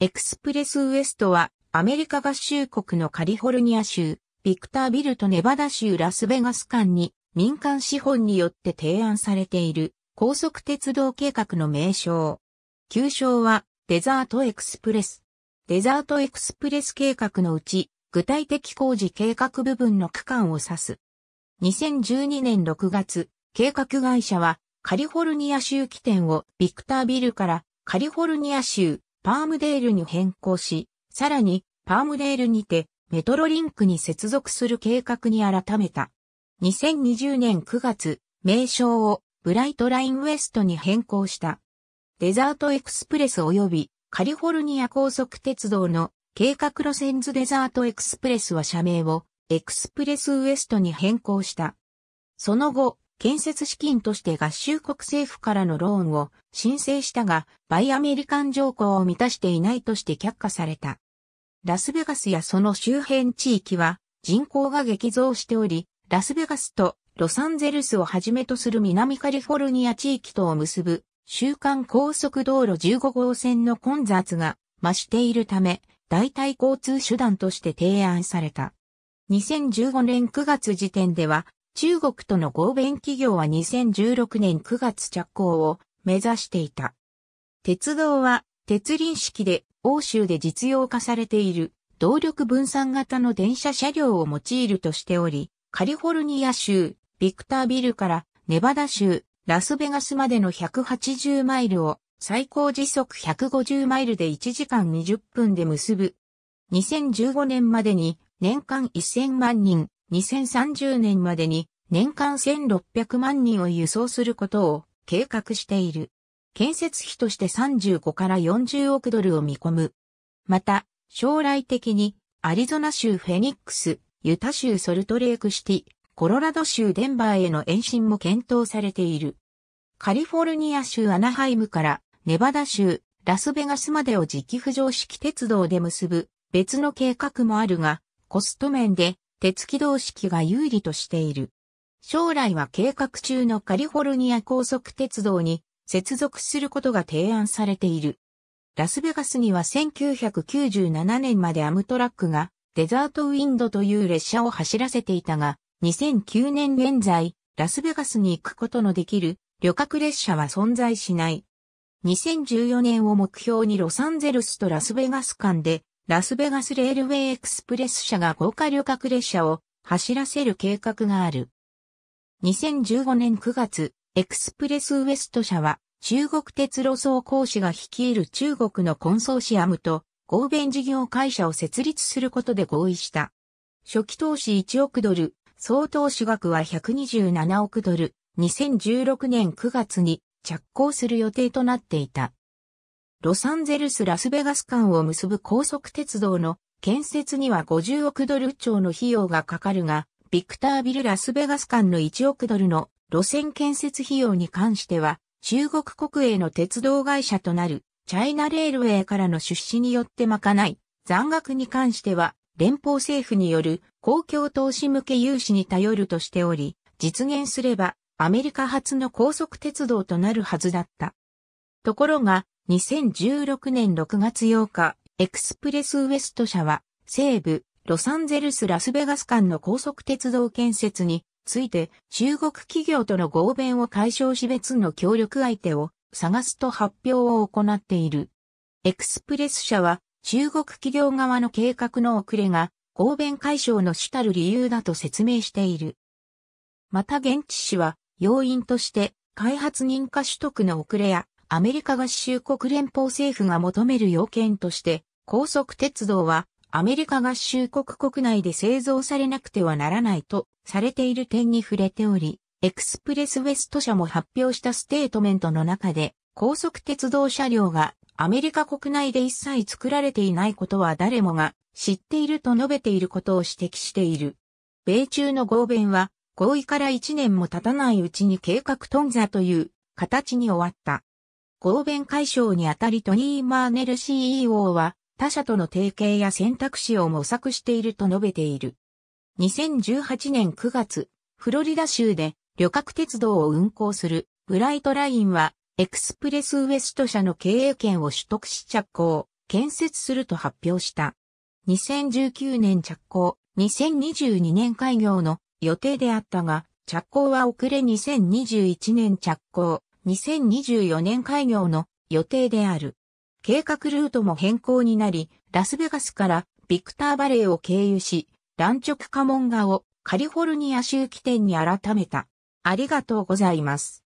エクスプレスウエストはアメリカ合衆国のカリフォルニア州、ビクタービルとネバダ州ラスベガス間に民間資本によって提案されている高速鉄道計画の名称。旧称はデザートエクスプレス。デザートエクスプレス計画のうち具体的工事計画部分の区間を指す。2012年6月、計画会社はカリフォルニア州起点をビクタービルからカリフォルニア州パームデールに変更し、さらに、パームデールにて、メトロリンクに接続する計画に改めた。2020年9月、名称をブライトラインウエストに変更した。デザートエクスプレス及びカリフォルニア高速鉄道の計画路線図デザートエクスプレスは社名をエクスプレスウエストに変更した。その後、建設資金として合衆国政府からのローンを申請したが、バイアメリカン条項を満たしていないとして却下された。ラスベガスやその周辺地域は人口が激増しており、ラスベガスとロサンゼルスをはじめとする南カリフォルニア地域とを結ぶ週間高速道路15号線の混雑が増しているため、代替交通手段として提案された。2015年9月時点では中国との合弁企業は2016年9月着工を目指していた。鉄道は鉄輪式で欧州で実用化されている動力分散型の電車車両を用いるとしており、カリフォルニア州、ビクタービルからネバダ州、ラスベガスまでの180マイルを最高時速150マイルで1時間20分で結ぶ。2015年までに年間1000万人、2030年までに年間1600万人を輸送することを計画している。建設費として35から40億ドルを見込む。また、将来的にアリゾナ州フェニックス、ユタ州ソルトレークシティ、コロラド州デンバーへの延伸も検討されている。カリフォルニア州アナハイムからネバダ州、ラスベガスまでを磁気浮上式鉄道で結ぶ別の計画もあるが、コスト面で鉄軌道式が有利としている。将来は計画中のカリフォルニア高速鉄道に接続することが提案されている。ラスベガスには1997年までアムトラックがデザートウィンドという列車を走らせていたが、2009年現在、ラスベガスに行くことのできる旅客列車は存在しない。2014年を目標にロサンゼルスとラスベガス間でラスベガスレールウェイエクスプレス社が豪華旅客列車を走らせる計画がある。2015年9月、エクスプレスウエスト社は中国鉄路総工士が率いる中国のコンソーシアムと合弁事業会社を設立することで合意した。初期投資1億ドル、総投資額は127億ドル、2016年9月に着工する予定となっていた。ロサンゼルス・ラスベガス間を結ぶ高速鉄道の建設には50億ドル超の費用がかかるが、ビクタービル・ラスベガス間の1億ドルの路線建設費用に関しては、中国国営の鉄道会社となる、チャイナレールウェイからの出資によって賄い、残額に関しては、連邦政府による公共投資向け融資に頼るとしており、実現すればアメリカ初の高速鉄道となるはずだった。ところが、2016年6月8日、エクスプレスウエスト社は、西部、ロサンゼルス・ラスベガス間の高速鉄道建設について、中国企業との合弁を解消し別の協力相手を探すと発表を行っている。エクスプレス社は、中国企業側の計画の遅れが、合弁解消の主たる理由だと説明している。また現地市は、要因として、開発認可取得の遅れや、アメリカ合衆国連邦政府が求める要件として、高速鉄道はアメリカ合衆国国内で製造されなくてはならないとされている点に触れており、エクスプレスウェスト社も発表したステートメントの中で、高速鉄道車両がアメリカ国内で一切作られていないことは誰もが知っていると述べていることを指摘している。米中の合弁は合意から1年も経たないうちに計画頓挫という形に終わった。合弁解消にあたりトニー・マーネル CEO は他社との提携や選択肢を模索していると述べている。2018年9月、フロリダ州で旅客鉄道を運行するブライトラインはエクスプレスウエスト社の経営権を取得し着工、建設すると発表した。2019年着工、2022年開業の予定であったが、着工は遅れ2021年着工、2024年開業の予定である。計画ルートも変更になり、ラスベガスからビクターバレーを経由し、乱直カモンガをカリフォルニア州起点に改めた。ありがとうございます。